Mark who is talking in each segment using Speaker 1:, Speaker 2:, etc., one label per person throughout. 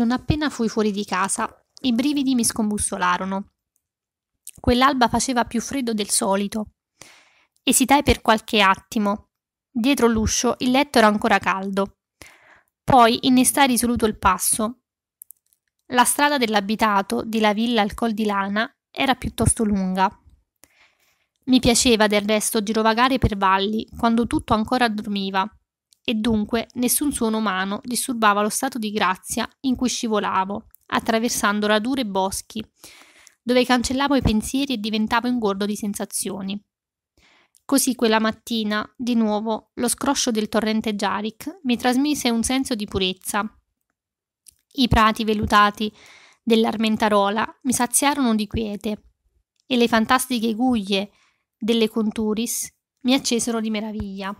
Speaker 1: Non appena fui fuori di casa, i brividi mi scombussolarono. Quell'alba faceva più freddo del solito. Esitai per qualche attimo. Dietro l'uscio il letto era ancora caldo. Poi innestai risoluto il passo. La strada dell'abitato, di la villa al col di lana, era piuttosto lunga. Mi piaceva del resto girovagare per valli quando tutto ancora dormiva e dunque nessun suono umano disturbava lo stato di grazia in cui scivolavo, attraversando radure e boschi, dove cancellavo i pensieri e diventavo ingordo di sensazioni. Così quella mattina, di nuovo, lo scroscio del torrente Jarik mi trasmise un senso di purezza. I prati velutati dell'Armentarola mi saziarono di quiete e le fantastiche guglie delle Conturis mi accesero di meraviglia.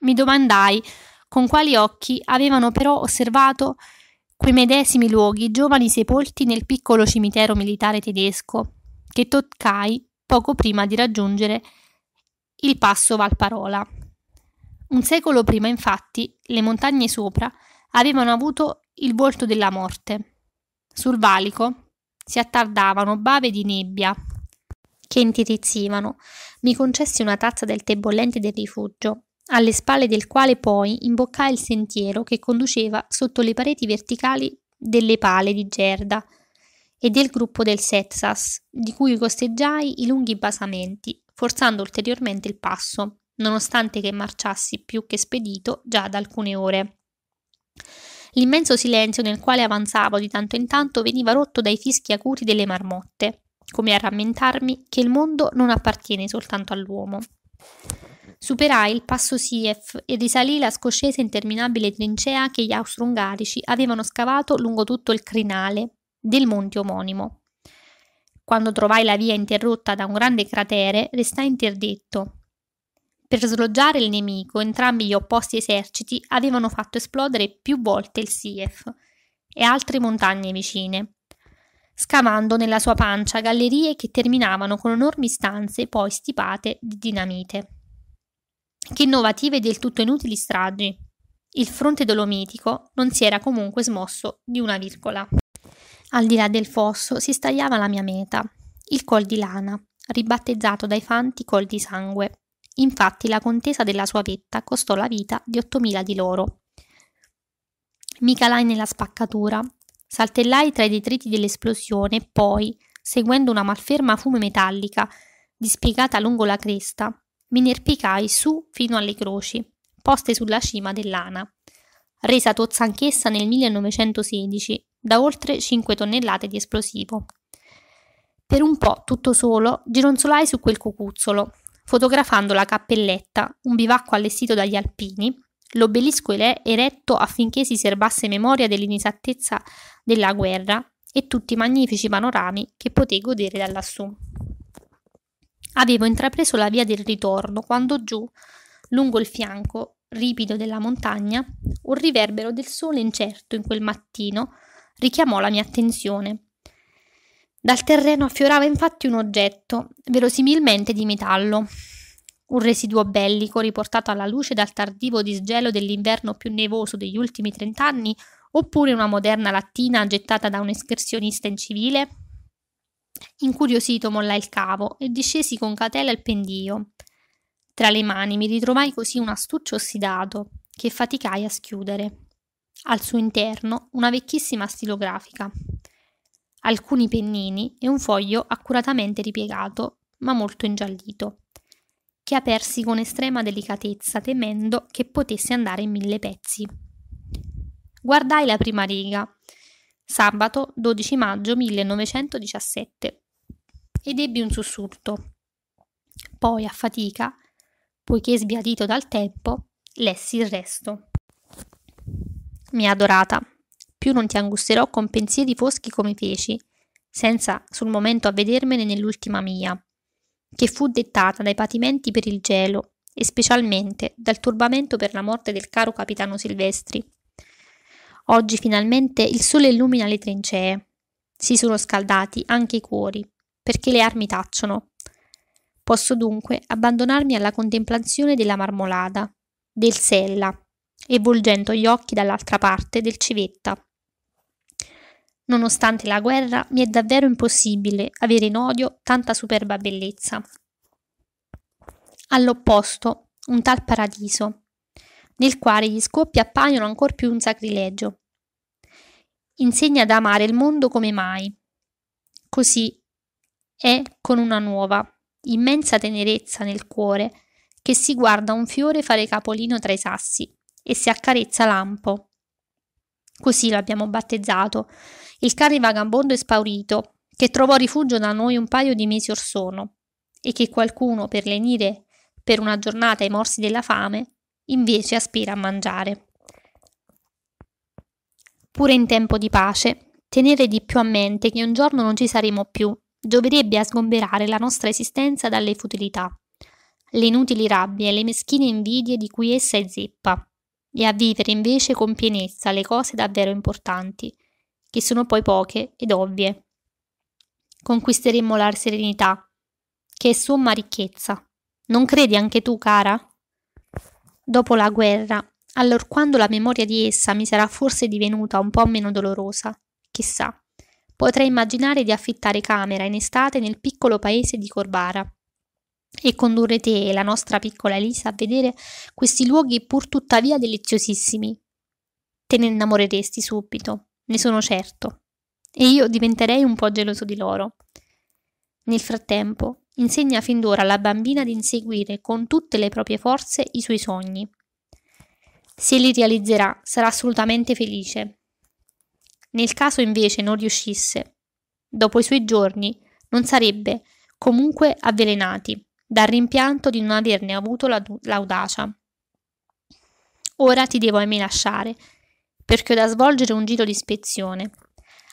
Speaker 1: Mi domandai con quali occhi avevano però osservato quei medesimi luoghi giovani sepolti nel piccolo cimitero militare tedesco che toccai poco prima di raggiungere il passo Valparola. Un secolo prima, infatti, le montagne sopra avevano avuto il volto della morte. Sul valico si attardavano bave di nebbia che intirizzivano. Mi concessi una tazza del tè bollente del rifugio alle spalle del quale poi imboccai il sentiero che conduceva sotto le pareti verticali delle pale di Gerda e del gruppo del Setsas, di cui costeggiai i lunghi basamenti, forzando ulteriormente il passo, nonostante che marciassi più che spedito già da alcune ore. L'immenso silenzio nel quale avanzavo di tanto in tanto veniva rotto dai fischi acuti delle marmotte, come a rammentarmi che il mondo non appartiene soltanto all'uomo. Superai il passo Sief e risalì la scoscesa interminabile trincea che gli austro-ungarici avevano scavato lungo tutto il crinale del monte omonimo. Quando trovai la via interrotta da un grande cratere, restai interdetto. Per sloggiare il nemico, entrambi gli opposti eserciti avevano fatto esplodere più volte il Sief e altre montagne vicine, scavando nella sua pancia gallerie che terminavano con enormi stanze poi stipate di dinamite che innovative e del tutto inutili stragi. Il fronte dolomitico non si era comunque smosso di una virgola. Al di là del fosso si stagliava la mia meta, il Col di Lana, ribattezzato dai fanti Col di Sangue. Infatti la contesa della sua vetta costò la vita di 8.000 di loro. Mi calai nella spaccatura, saltellai tra i detriti dell'esplosione e poi, seguendo una malferma fume metallica dispiegata lungo la cresta, mi inerpicai su fino alle croci, poste sulla cima dell'Ana, resa tozza anch'essa nel 1916 da oltre 5 tonnellate di esplosivo. Per un po', tutto solo, gironzolai su quel cucuzzolo, fotografando la cappelletta, un bivacco allestito dagli alpini, l'obelisco eretto affinché si serbasse memoria dell'inesattezza della guerra e tutti i magnifici panorami che potei godere da lassù. Avevo intrapreso la via del ritorno quando giù, lungo il fianco ripido della montagna, un riverbero del sole incerto in quel mattino richiamò la mia attenzione. Dal terreno affiorava infatti un oggetto, verosimilmente di metallo, un residuo bellico riportato alla luce dal tardivo disgelo dell'inverno più nevoso degli ultimi trent'anni, oppure una moderna lattina gettata da un escursionista in civile. Incuriosito mollai il cavo e discesi con cautela il pendio. Tra le mani mi ritrovai così un astuccio ossidato, che faticai a schiudere. Al suo interno una vecchissima stilografica, alcuni pennini e un foglio accuratamente ripiegato, ma molto ingiallito, che apersi con estrema delicatezza, temendo che potesse andare in mille pezzi. Guardai la prima riga. Sabato 12 maggio 1917 ed ebbi un sussulto. Poi, a fatica, poiché sbiadito dal tempo, lessi il resto. Mia adorata, più non ti angusterò con pensieri foschi come feci, senza sul momento avvedermene nell'ultima mia, che fu dettata dai patimenti per il gelo e specialmente dal turbamento per la morte del caro capitano Silvestri. Oggi finalmente il sole illumina le trincee. Si sono scaldati anche i cuori perché le armi tacciono. Posso dunque abbandonarmi alla contemplazione della marmolada, del sella, e volgendo gli occhi dall'altra parte del civetta. Nonostante la guerra, mi è davvero impossibile avere in odio tanta superba bellezza. All'opposto, un tal paradiso, nel quale gli scoppi appaiono ancor più un sacrilegio. Insegna ad amare il mondo come mai. Così è con una nuova, immensa tenerezza nel cuore, che si guarda un fiore fare capolino tra i sassi e si accarezza l'ampo. Così l'abbiamo battezzato, il cane vagabondo e spaurito, che trovò rifugio da noi un paio di mesi or sono, e che qualcuno, per lenire per una giornata ai morsi della fame, invece aspira a mangiare. Pure in tempo di pace, tenere di più a mente che un giorno non ci saremo più Gioverebbe a sgomberare la nostra esistenza dalle futilità, le inutili rabbie e le meschine invidie di cui essa è zeppa, e a vivere invece con pienezza le cose davvero importanti, che sono poi poche ed ovvie. Conquisteremmo la serenità, che è somma ricchezza. Non credi anche tu, cara? Dopo la guerra, allorquando la memoria di essa mi sarà forse divenuta un po' meno dolorosa, chissà potrei immaginare di affittare camera in estate nel piccolo paese di Corbara e condurre te e la nostra piccola Elisa a vedere questi luoghi pur tuttavia deliziosissimi. Te ne innamoreresti subito, ne sono certo, e io diventerei un po' geloso di loro. Nel frattempo, insegna fin d'ora alla bambina di inseguire con tutte le proprie forze i suoi sogni. Se li realizzerà, sarà assolutamente felice nel caso invece non riuscisse, dopo i suoi giorni non sarebbe comunque avvelenati dal rimpianto di non averne avuto l'audacia. Ora ti devo ahimè lasciare, perché ho da svolgere un giro di ispezione.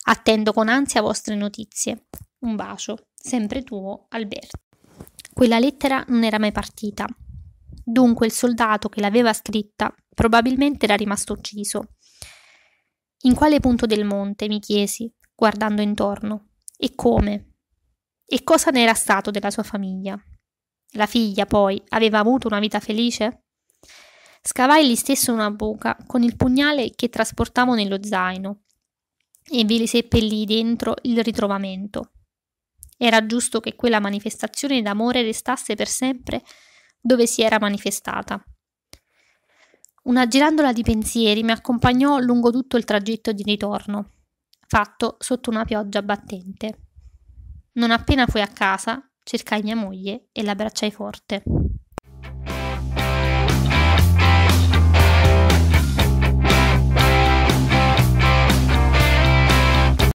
Speaker 1: Attendo con ansia vostre notizie. Un bacio, sempre tuo, Alberto. Quella lettera non era mai partita. Dunque il soldato che l'aveva scritta probabilmente era rimasto ucciso in quale punto del monte, mi chiesi, guardando intorno. E come? E cosa ne era stato della sua famiglia? La figlia, poi, aveva avuto una vita felice? Scavai lì stesso una buca con il pugnale che trasportavo nello zaino e vi seppellì dentro il ritrovamento. Era giusto che quella manifestazione d'amore restasse per sempre dove si era manifestata. Una girandola di pensieri mi accompagnò lungo tutto il tragitto di ritorno, fatto sotto una pioggia battente. Non appena fui a casa, cercai mia moglie e l'abbracciai forte.